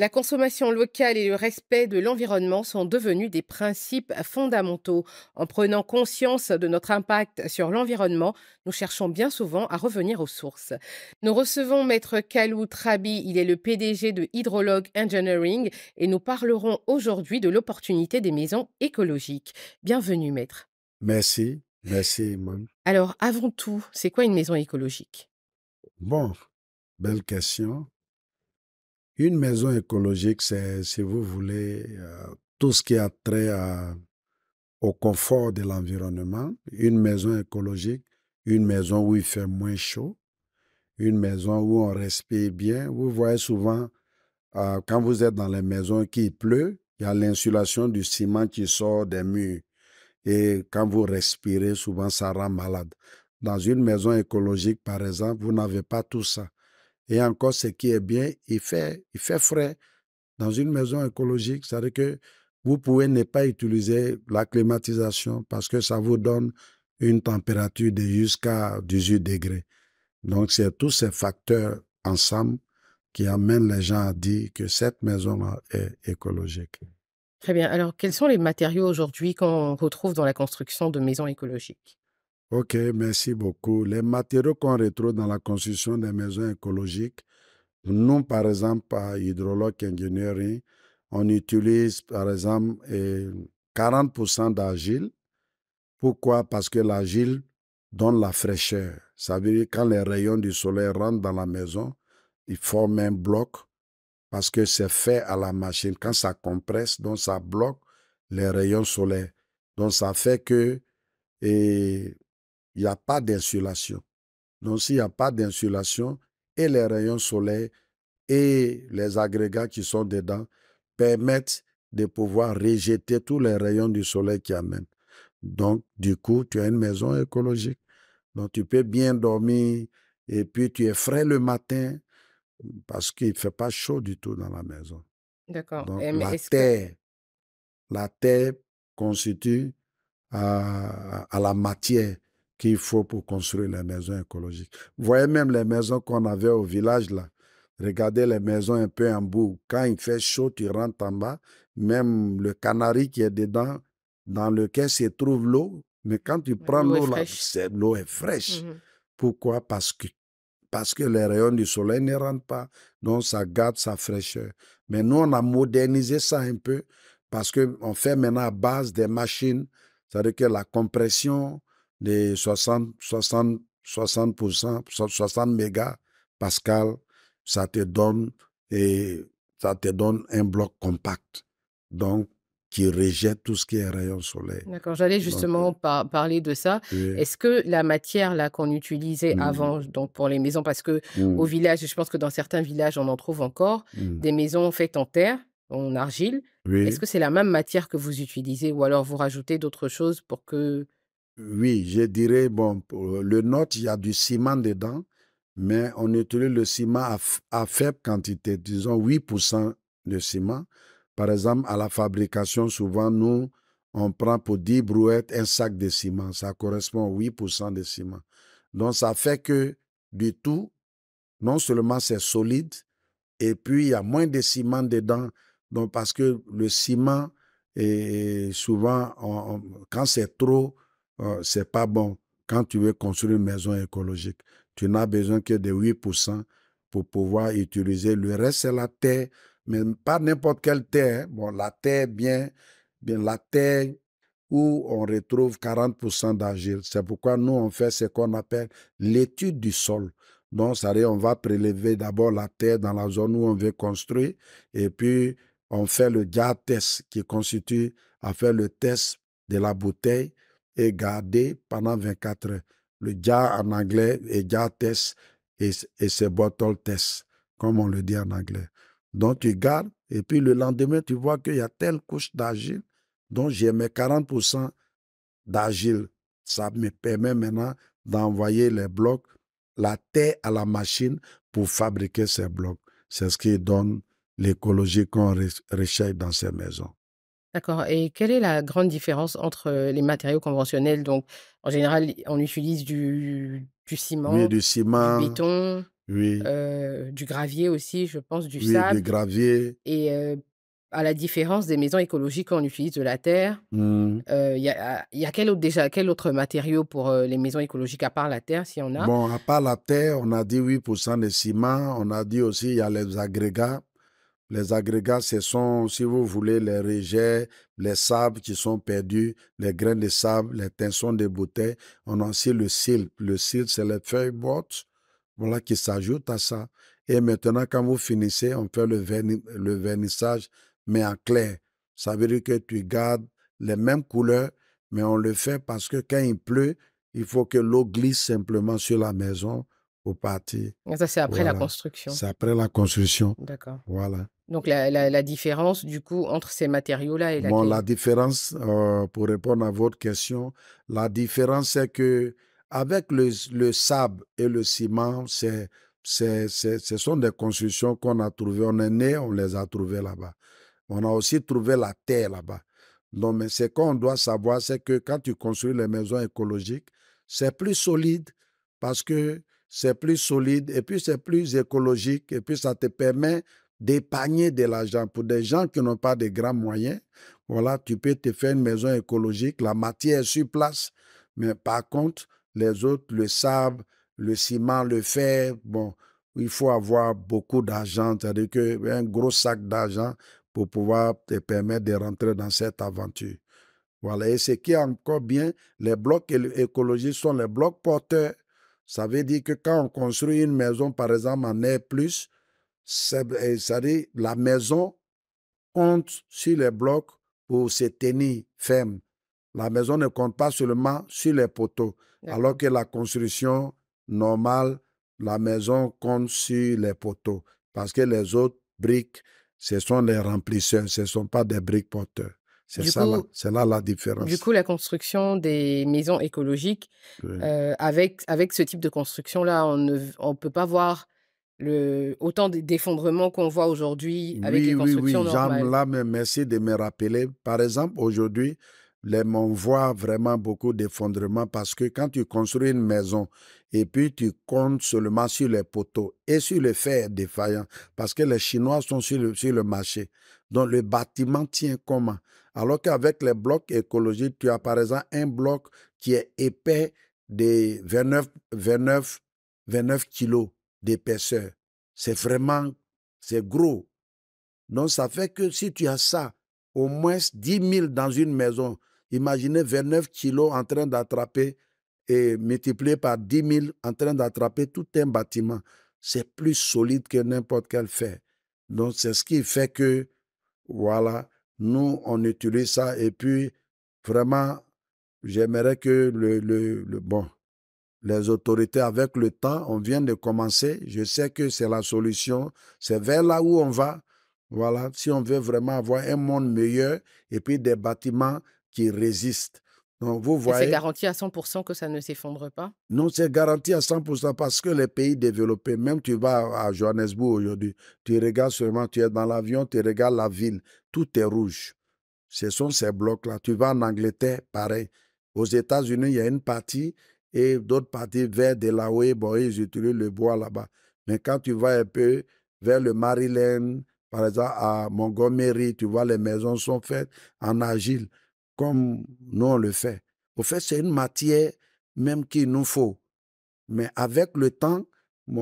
La consommation locale et le respect de l'environnement sont devenus des principes fondamentaux. En prenant conscience de notre impact sur l'environnement, nous cherchons bien souvent à revenir aux sources. Nous recevons Maître Kalou Trabi, il est le PDG de Hydrologue Engineering et nous parlerons aujourd'hui de l'opportunité des maisons écologiques. Bienvenue Maître. Merci, merci Mme. Alors avant tout, c'est quoi une maison écologique Bon, belle question. Une maison écologique, c'est, si vous voulez, euh, tout ce qui a trait au confort de l'environnement. Une maison écologique, une maison où il fait moins chaud, une maison où on respire bien. Vous voyez souvent, euh, quand vous êtes dans les maisons qui pleut, il y a l'insulation du ciment qui sort des murs. Et quand vous respirez, souvent ça rend malade. Dans une maison écologique, par exemple, vous n'avez pas tout ça et encore ce qui est bien, il fait, il fait frais. Dans une maison écologique, c'est-à-dire que vous pouvez ne pas utiliser la climatisation parce que ça vous donne une température de jusqu'à 18 degrés. Donc, c'est tous ces facteurs ensemble qui amènent les gens à dire que cette maison est écologique. Très bien. Alors, quels sont les matériaux aujourd'hui qu'on retrouve dans la construction de maisons écologiques OK, merci beaucoup. Les matériaux qu'on retrouve dans la construction des maisons écologiques, nous, par exemple, par Hydrologue Engineering, on utilise, par exemple, 40% eh, d'argile. Pourquoi? Parce que l'argile donne la fraîcheur. Ça veut dire que quand les rayons du soleil rentrent dans la maison, ils forment un bloc parce que c'est fait à la machine. Quand ça compresse, donc ça bloque les rayons solaires. Donc ça fait que eh, il n'y a pas d'insulation. Donc s'il n'y a pas d'insulation, et les rayons solaires et les agrégats qui sont dedans permettent de pouvoir rejeter tous les rayons du soleil qui amènent. Donc, du coup, tu as une maison écologique. Donc, tu peux bien dormir et puis tu es frais le matin parce qu'il ne fait pas chaud du tout dans la maison. D'accord. La terre, la terre constitue à, euh, à la matière qu'il faut pour construire les maisons écologiques. Vous voyez même les maisons qu'on avait au village là. Regardez les maisons un peu en bout. Quand il fait chaud, tu rentres en bas. Même le canari qui est dedans, dans lequel se trouve l'eau. Mais quand tu prends l'eau, l'eau est fraîche. Mmh Pourquoi Parce que parce que les rayons du soleil ne rentrent pas, donc ça garde sa fraîcheur. Mais nous, on a modernisé ça un peu parce qu'on fait maintenant à base des machines, c'est-à-dire que la compression, de 60, 60, 60%, 60 Pascal ça te donne et ça te donne un bloc compact. Donc, qui rejette tout ce qui est rayon solaire. D'accord, j'allais justement euh, parler de ça. Est-ce que la matière là qu'on utilisait mmh. avant donc pour les maisons parce que mmh. au village, je pense que dans certains villages on en trouve encore mmh. des maisons faites en terre, en argile. Est-ce que c'est la même matière que vous utilisez ou alors vous rajoutez d'autres choses pour que oui, je dirais, bon, pour le nôtre, il y a du ciment dedans, mais on utilise le ciment à, faible quantité, disons 8% de ciment. Par exemple, à la fabrication, souvent, nous, on prend pour 10 brouettes un sac de ciment. Ça correspond à 8% de ciment. Donc, ça fait que du tout, non seulement c'est solide, et puis il y a moins de ciment dedans. Donc, parce que le ciment, est souvent, quand c'est trop, ce euh, c'est pas bon. Quand tu veux construire une maison écologique, tu n'as besoin que de 8% pour pouvoir utiliser. Le reste, c'est la terre, mais pas n'importe quelle terre. Hein. Bon, la terre, bien, bien la terre où on retrouve 40% d'argile. C'est pourquoi nous, on fait ce qu'on appelle l'étude du sol. Donc, ça veut dire on va prélever d'abord la terre dans la zone où on veut construire, et puis on fait le diathèse test qui constitue à faire le test de la bouteille et garder pendant 24 heures. Le jar en anglais est jar test et, et c'est bottle test, comme on le dit en anglais. Donc tu gardes et puis le lendemain, tu vois qu'il y a telle couche d'argile, dont j'ai mes 40% d'argile. Ça me permet maintenant d'envoyer les blocs, la terre à la machine pour fabriquer ces blocs. C'est ce qui donne l'écologie qu'on recherche dans ces maisons. D'accord. Et quelle est la grande différence entre les matériaux conventionnels? Donc, en général, on utilise du ciment, du béton, oui, du gravier aussi, je pense, du oui, du gravier. Et à la différence des maisons écologiques, on utilise de la terre. Mmh. Il y a, quel autre, déjà, quel autre matériau pour les maisons écologiques à part la terre, si on a? Bon, à part la terre, on a dit 8% de ciment, on a dit aussi il y a les agrégats. Les agrégats, ce sont, si vous voulez, les rejets, les sables qui sont perdus, les grains de sable, les tinsons de bouteilles. On a aussi le cil. Le cil, c'est les feuilles mortes, voilà, qui s'ajoute à ça. Et maintenant, quand vous finissez, on fait le, vernissage, mais en clair. Ça veut dire que tu gardes les mêmes couleurs, mais on le fait parce que quand il pleut, il faut que l'eau glisse simplement sur la maison pour partir. ça, c'est après la construction. C'est après la construction. D'accord. Voilà. Donc la, la, différence du coup entre ces matériaux-là et la... Bon, la différence, euh, pour répondre à votre question, la différence c'est que avec le, le, sable et le ciment, c'est, ce sont des constructions qu'on a trouvées. On est né, on les a trouvées là-bas. On a aussi trouvé la terre là-bas. Non, mais ce qu'on doit savoir, c'est que quand tu construis les maisons écologiques, c'est plus solide parce que c'est plus solide et puis c'est plus écologique et puis ça te permet d'épargner de l'argent pour des gens qui n'ont pas de grands moyens. Voilà, tu peux te faire une maison écologique, la matière est sur place, mais par contre, les autres, le sable, le ciment, le fer, bon, il faut avoir beaucoup d'argent, c'est-à-dire un gros sac d'argent pour pouvoir te permettre de rentrer dans cette aventure. Voilà, et ce qui est encore bien, les blocs écologiques sont les blocs porteurs. Ça veut dire que quand on construit une maison, par exemple, en air plus, eh, c'est-à-dire la maison compte sur les blocs pour se tenir ferme. La maison ne compte pas seulement sur les poteaux, alors que la construction normale, la maison compte sur les poteaux, parce que les autres briques, ce sont les remplisseurs, ce ne sont pas des briques porteurs. C'est ça, c'est là la différence. Du coup, la construction des maisons écologiques, euh, avec, avec ce type de construction-là, on ne on peut pas voir le, autant d'effondrements qu'on voit aujourd'hui avec les constructions oui, oui. j'aime Jean, là, merci de me rappeler. Par exemple, aujourd'hui, on voit vraiment beaucoup d'effondrements parce que quand tu construis une maison et puis tu comptes seulement sur les poteaux et sur les fers défaillants parce que les Chinois sont sur le, sur le marché. Donc le bâtiment tient comment Alors qu'avec les blocs écologiques, tu as par exemple un bloc qui est épais de 29, 29, 29 kilos d'épaisseur. C'est vraiment, c'est gros. Donc ça fait que si tu as ça, au moins 10 000 dans une maison, imaginez 29 kilos en train d'attraper et multiplié par 10 000 en train d'attraper tout un bâtiment. C'est plus solide que n'importe quel fer. Donc c'est ce qui fait que, voilà, nous, on utilise ça et puis vraiment, j'aimerais que le, le, le bon, les autorités avec le temps. On vient de commencer. Je sais que c'est la solution. C'est vers là où on va. Voilà, si on veut vraiment avoir un monde meilleur et puis des bâtiments qui résistent. Donc, vous voyez. C'est garanti à 100% que ça ne s'effondre pas Non, c'est garanti à 100% parce que les pays développés, même tu vas à Johannesburg aujourd'hui, tu regardes seulement, tu es dans l'avion, tu regardes la ville, tout est rouge. Ce sont ces blocs-là. Tu vas en Angleterre, pareil. Aux États-Unis, il y a une partie, et d'autres parties vers Delaware, ils utilisent le bois là-bas. Mais quand tu vas un peu vers le Maryland, par exemple à Montgomery, tu vois, les maisons sont faites en agile, comme nous on le fait. Au fait, c'est une matière même qu'il nous faut. Mais avec le temps,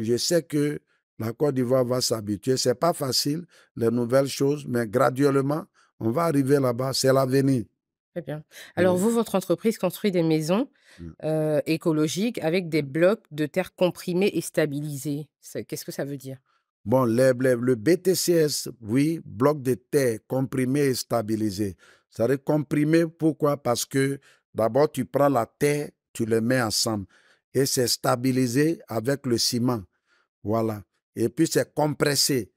je sais que la Côte d'Ivoire va s'habituer. Ce n'est pas facile, les nouvelles choses, mais graduellement, on va arriver là-bas. C'est l'avenir. Très bien. Alors, vous, votre entreprise construit des maisons mmh. écologiques avec des mmh. blocs de terre comprimés et stabilisés. Qu'est-ce que ça veut dire Bon, le, BTCS, oui, bloc de terre comprimé et stabilisé. Ça veut comprimé, pourquoi Parce que d'abord, tu prends la terre, tu le mets ensemble. Et c'est stabilisé avec le ciment. Voilà. Et puis, c'est compressé.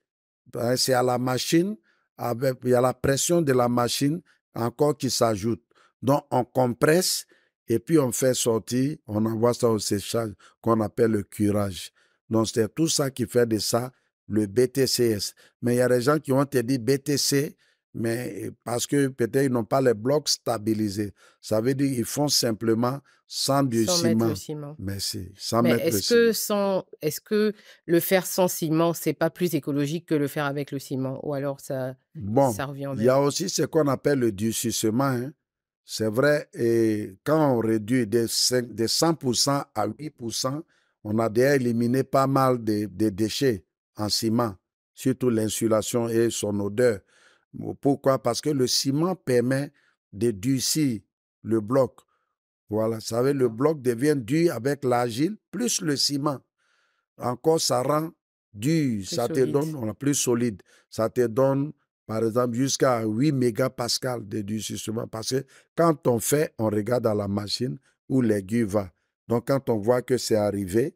Hein, c'est à la machine, avec, il y a la pression de la machine encore qui s'ajoute. Donc, on compresse et puis on fait sortir, on envoie ça au séchage qu'on appelle le curage. Donc, c'est tout ça qui fait de ça le BTCS. Mais il y a des gens qui ont te dit BTC, mais parce que peut-être ils n'ont pas les blocs stabilisés. Ça veut dire qu'ils font simplement sans du ciment. Merci. Sans mais mettre est-ce que sans, est-ce que le faire sans ciment, c'est pas plus écologique que le faire avec le ciment Ou alors ça, revient en même Il y a aussi ce qu'on appelle le durcissement. Hein. C'est vrai, et quand on réduit de, de 100% à 8%, on a déjà éliminé pas mal de, de déchets en ciment, surtout l'insulation et son odeur. Pourquoi Parce que le ciment permet de durcir le bloc. Voilà, vous savez, le bloc devient dur avec l'argile, plus le ciment. Encore, ça rend dur, ça te donne, on plus solide. Ça te donne, par exemple, jusqu'à 8 mégapascales de durcissement. Parce que quand on fait, on regarde à la machine où l'aiguille va. Donc, quand on voit que c'est arrivé,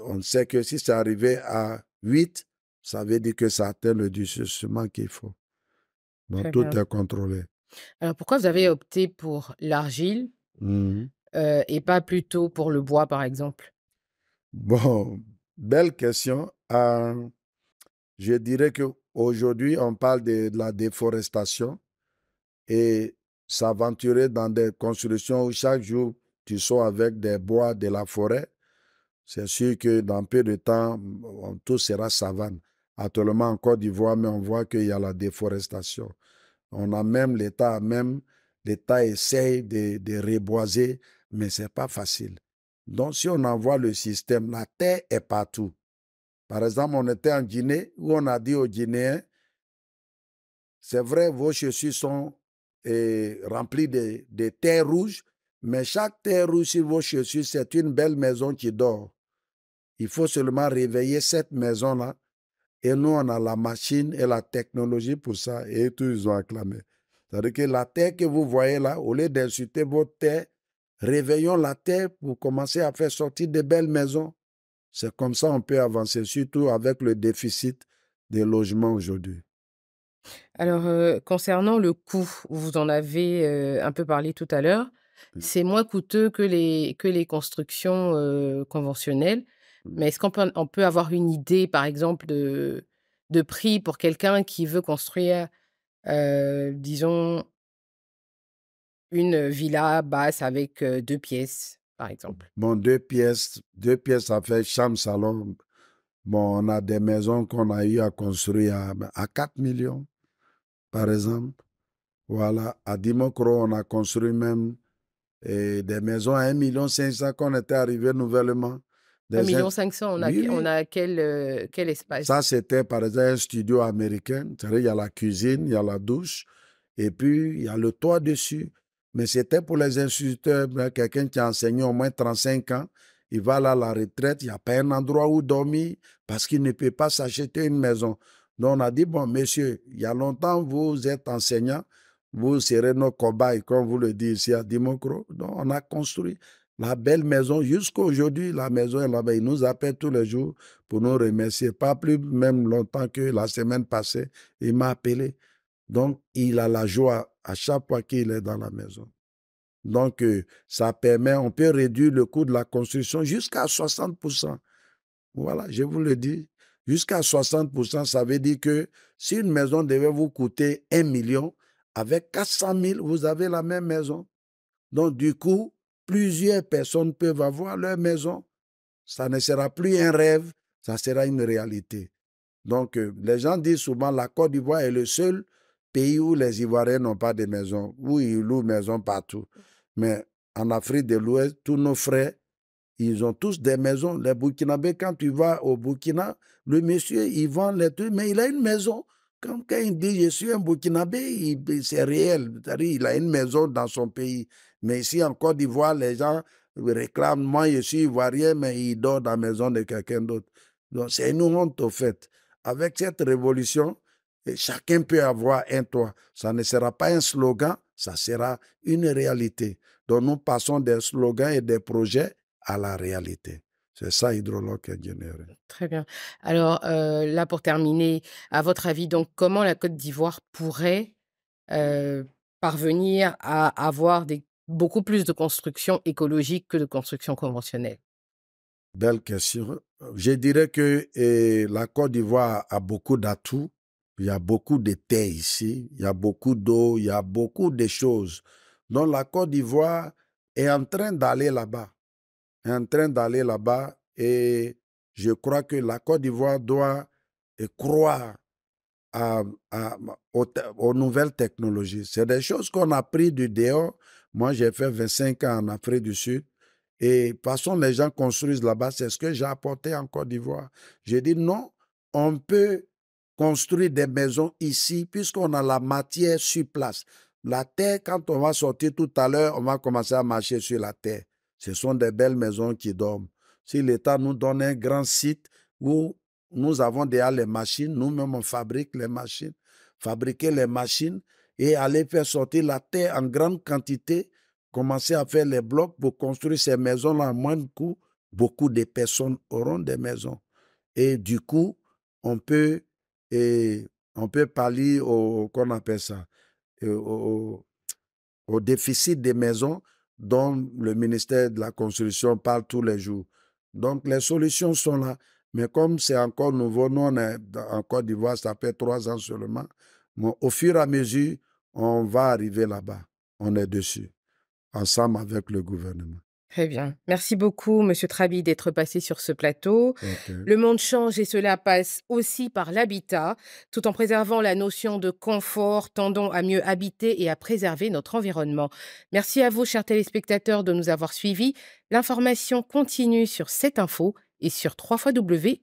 on sait que si c'est arrivé à 8, ça veut dire que ça atteint le durcissement qu'il faut tout est contrôlé. Alors, pourquoi vous avez opté pour l'argile mmh euh, et pas plutôt pour le bois, par exemple Bon, belle question. Euh, je dirais qu'aujourd'hui, on parle de, la déforestation et s'aventurer dans des constructions où chaque jour, tu sors avec des bois de la forêt. C'est sûr que dans peu de temps, tout sera savane. Actuellement en Côte d'Ivoire, mais on voit qu'il y a la déforestation. On a même l'État, même l'État essaye de, de reboiser, mais ce n'est pas facile. Donc si on envoie le système, la terre est partout. Par exemple, on était en Guinée où on a dit aux Guinéens, c'est vrai, vos chaussures sont remplies de, de terre rouge, mais chaque terre rouge sur vos chaussures, c'est une belle maison qui dort. Il faut seulement réveiller cette maison-là et nous, on a la machine et la technologie pour ça. Et tous, ils ont acclamé. C'est-à-dire que la terre que vous voyez là, au lieu d'insulter votre terre, réveillons la terre pour commencer à faire sortir de belles maisons. C'est comme ça qu'on peut avancer, surtout avec le déficit des logements aujourd'hui. Alors, euh, concernant le coût, vous en avez euh, un peu parlé tout à l'heure. C'est moins coûteux que les, que les constructions euh, conventionnelles. Mmh. Mais est-ce qu'on peut, on peut avoir une idée, par exemple, de, de prix pour quelqu'un qui veut construire, disons, une villa basse avec deux pièces, par exemple Bon, deux pièces, deux pièces, ça fait chambre-salon. Bon, on a des maisons qu'on a eu à construire à, 4 ben, millions, par exemple. Voilà, à Dimocro, on a construit même des maisons à 1,5 million qu'on était arrivé nouvellement. 500 million, on a, on a euh, quel, espace Ça, c'était par exemple un studio américain. Il y a la cuisine, il y a la douche, et puis il y a le toit dessus. Mais c'était pour les instituteurs, ben, quelqu'un qui a enseigné au moins 35 ans. Il va là à la retraite, il n'y a pas un endroit où dormir parce qu'il ne peut pas s'acheter une maison. Donc on a dit, bon, monsieur, il y a longtemps, vous êtes enseignant, vous serez nos cobayes, comme vous le dites ici à Dimocro. Donc on a construit la belle maison. Jusqu'aujourd'hui, la maison est là-bas. Il nous appelle tous les jours pour nous remercier. Pas plus même longtemps que la semaine passée, il m'a appelé. Donc, il a la joie à chaque fois qu'il est dans la maison. Donc, euh, ça permet, on peut réduire le coût de la construction jusqu'à 60%. Voilà, je vous le dis. Jusqu'à 60%, ça veut dire que si une maison devait vous coûter 1 million, avec 400 000, vous avez la même maison. Donc, du coup, Plusieurs personnes peuvent avoir leur maison. Ça ne sera plus un rêve, ça sera une réalité. Donc, euh, les gens disent souvent la Côte d'Ivoire est le seul pays où les Ivoiriens n'ont pas de maison, où ils louent maison partout. Mais en Afrique de l'Ouest, tous nos frères, ils ont tous des maisons. Les Burkinabés, quand tu vas au Burkina, le monsieur, il vend les trucs, mais il a une maison. Quand, quand il dit je suis un Burkinabé, c'est réel. Il a une maison dans son pays. Mais ici en Côte d'Ivoire, les gens réclament moi, je suis ivoirien, mais il dort dans la maison de quelqu'un d'autre. Donc c'est une honte au fait. Avec cette révolution, chacun peut avoir un toit. Ça ne sera pas un slogan, ça sera une réalité. Donc nous passons des slogans et des projets à la réalité. C'est ça, a généré. Très bien. Alors euh, là, pour terminer, à votre avis, donc, comment la Côte d'Ivoire pourrait euh, parvenir à avoir des, beaucoup plus de constructions écologiques que de constructions conventionnelles Belle question. Je dirais que la Côte d'Ivoire a beaucoup d'atouts. Il y a beaucoup de terres ici, il y a beaucoup d'eau, il y a beaucoup de choses. Donc la Côte d'Ivoire est en train d'aller là-bas en train d'aller là-bas et je crois que la Côte d'Ivoire doit croire aux, nouvelles technologies. C'est des choses qu'on a pris du dehors. Moi, j'ai fait 25 ans en Afrique du Sud. Et de façon, les gens construisent là-bas. C'est ce que j'ai apporté en Côte d'Ivoire. J'ai dit non, on peut construire des maisons ici puisqu'on a la matière sur place. La terre, quand on va sortir tout à l'heure, on va commencer à marcher sur la terre. Ce sont des belles maisons qui dorment. Si l'État nous donne un grand site où nous avons déjà les machines, nous-mêmes on fabrique les machines, fabriquer les machines et aller faire sortir la terre en grande quantité, commencer à faire les blocs pour construire ces maisons-là à moins coût, beaucoup de personnes auront des maisons. Et du coup, on peut, et on peut pallier au, qu'on appelle ça, euh, au, déficit des maisons dont le ministère de la Construction parle tous les jours. Donc les solutions sont là. Mais comme c'est encore nouveau, nous on est en Côte d'Ivoire, ça fait trois ans seulement. Mais au fur et à mesure, on va arriver là-bas. On est dessus, ensemble avec le gouvernement. Très bien. Merci beaucoup, Monsieur Trabi, d'être passé sur ce plateau. Le monde change et cela passe aussi par l'habitat. Tout en préservant la notion de confort, tendons à mieux habiter et à préserver notre environnement. Merci à vous, chers téléspectateurs, de nous avoir suivis. L'information continue sur cette info et sur www.cetinfo.ci.